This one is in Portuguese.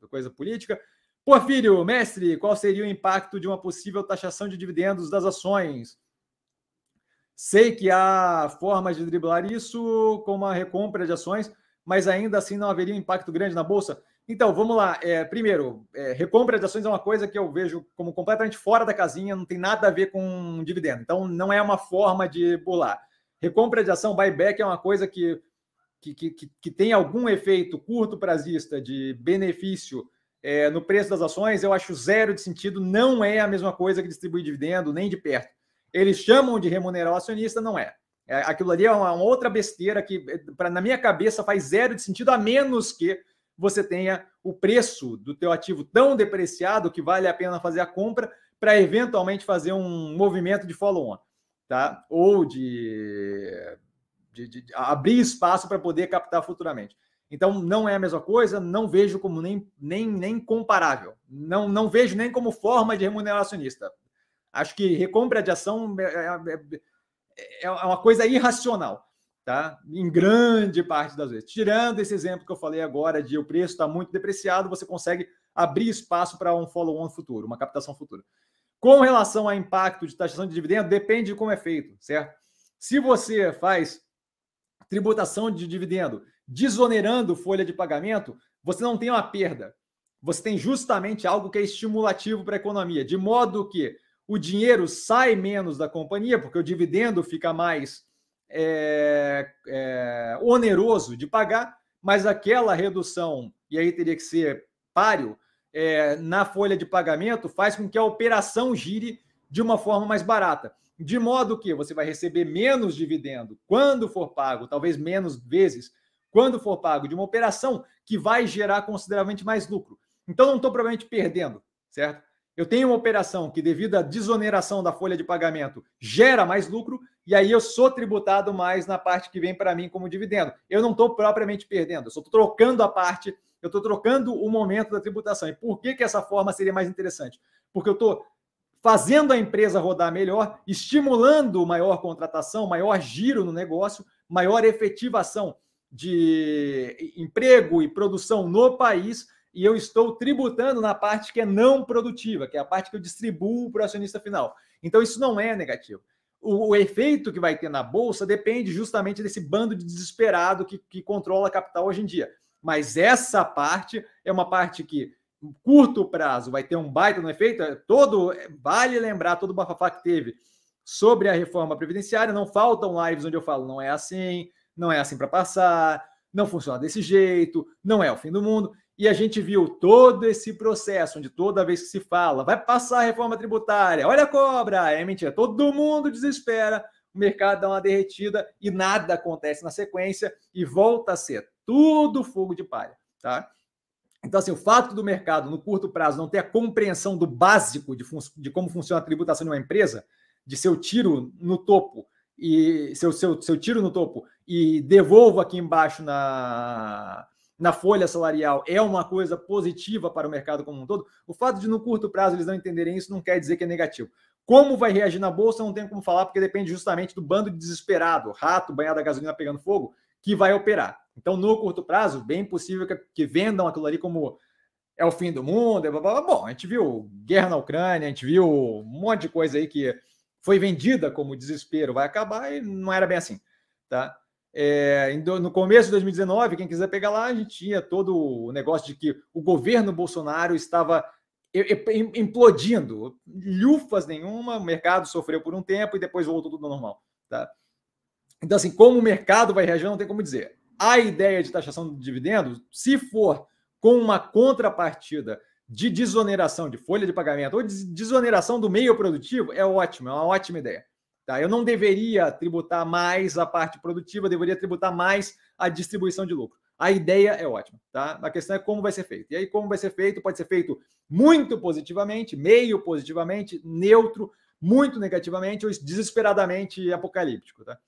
da coisa política. Porfírio, mestre, qual seria o impacto de uma possível taxação de dividendos das ações? Sei que há formas de driblar isso como a recompra de ações, mas ainda assim não haveria um impacto grande na bolsa. Então, vamos lá. É, primeiro, é, recompra de ações é uma coisa que eu vejo como completamente fora da casinha, não tem nada a ver com dividendo. Então, não é uma forma de pular. Recompra de ação, buyback, é uma coisa que que, que, que tem algum efeito curto prazista de benefício é, no preço das ações, eu acho zero de sentido, não é a mesma coisa que distribuir dividendo, nem de perto. Eles chamam de remunerar o acionista, não é. é aquilo ali é uma, uma outra besteira que, é, pra, na minha cabeça, faz zero de sentido, a menos que você tenha o preço do teu ativo tão depreciado que vale a pena fazer a compra para eventualmente fazer um movimento de follow-on, tá? Ou de de, de abrir espaço para poder captar futuramente. Então, não é a mesma coisa, não vejo como nem, nem, nem comparável. Não, não vejo nem como forma de remuneracionista. Acho que recompra de ação é, é, é, é, é uma coisa irracional. Tá? Em grande parte das vezes. Tirando esse exemplo que eu falei agora de o preço está muito depreciado, você consegue abrir espaço para um follow-on futuro, uma captação futura. Com relação ao impacto de taxação de dividendo, depende de como é feito, certo? Se você faz tributação de dividendo, desonerando folha de pagamento, você não tem uma perda. Você tem justamente algo que é estimulativo para a economia, de modo que o dinheiro sai menos da companhia, porque o dividendo fica mais é, é, oneroso de pagar, mas aquela redução, e aí teria que ser páreo, é, na folha de pagamento faz com que a operação gire de uma forma mais barata de modo que você vai receber menos dividendo quando for pago, talvez menos vezes, quando for pago de uma operação que vai gerar consideravelmente mais lucro. Então, não estou provavelmente perdendo, certo? Eu tenho uma operação que, devido à desoneração da folha de pagamento, gera mais lucro, e aí eu sou tributado mais na parte que vem para mim como dividendo. Eu não estou propriamente perdendo, eu só estou trocando a parte, eu estou trocando o momento da tributação. E por que, que essa forma seria mais interessante? Porque eu estou fazendo a empresa rodar melhor, estimulando maior contratação, maior giro no negócio, maior efetivação de emprego e produção no país, e eu estou tributando na parte que é não produtiva, que é a parte que eu distribuo para o acionista final. Então, isso não é negativo. O, o, efeito que vai ter na bolsa depende justamente desse bando de desesperado que, que controla a capital hoje em dia. Mas essa parte é uma parte que curto prazo vai ter um baita no efeito, é todo vale lembrar todo o bafafá que teve sobre a reforma previdenciária, não faltam lives onde eu falo não é assim, não é assim para passar, não funciona desse jeito, não é o fim do mundo. E a gente viu todo esse processo onde toda vez que se fala, vai passar a reforma tributária, olha a cobra, é mentira, todo mundo desespera, o mercado dá uma derretida e nada acontece na sequência e volta a ser tudo fogo de palha, tá? Então, assim, o fato do mercado, no curto prazo, não ter a compreensão do básico de, de como funciona a tributação de uma empresa, de seu tiro no topo e seu, seu, seu tiro no topo e devolvo aqui embaixo na, na folha salarial é uma coisa positiva para o mercado como um todo, o fato de no curto prazo eles não entenderem isso não quer dizer que é negativo. Como vai reagir na bolsa, não tem como falar, porque depende justamente do bando de desesperado, rato, banhado a gasolina pegando fogo, que vai operar. Então, no curto prazo, bem possível que, que vendam aquilo ali como é o fim do mundo. Blá, blá, blá. Bom, a gente viu guerra na Ucrânia, a gente viu um monte de coisa aí que foi vendida como desespero, vai acabar, e não era bem assim. Tá? É, no começo de 2019, quem quiser pegar lá, a gente tinha todo o negócio de que o governo Bolsonaro estava implodindo, lufas nenhuma, o mercado sofreu por um tempo e depois voltou tudo normal. Tá? Então, assim, como o mercado vai reagir, não tem como dizer a ideia de taxação de dividendos, se for com uma contrapartida de desoneração de folha de pagamento ou de desoneração do meio produtivo, é ótimo, é uma ótima ideia. Tá? Eu não deveria tributar mais a parte produtiva, deveria tributar mais a distribuição de lucro. A ideia é ótima, tá? A questão é como vai ser feito. E aí, como vai ser feito? Pode ser feito muito positivamente, meio positivamente, neutro, muito negativamente ou desesperadamente apocalíptico, tá?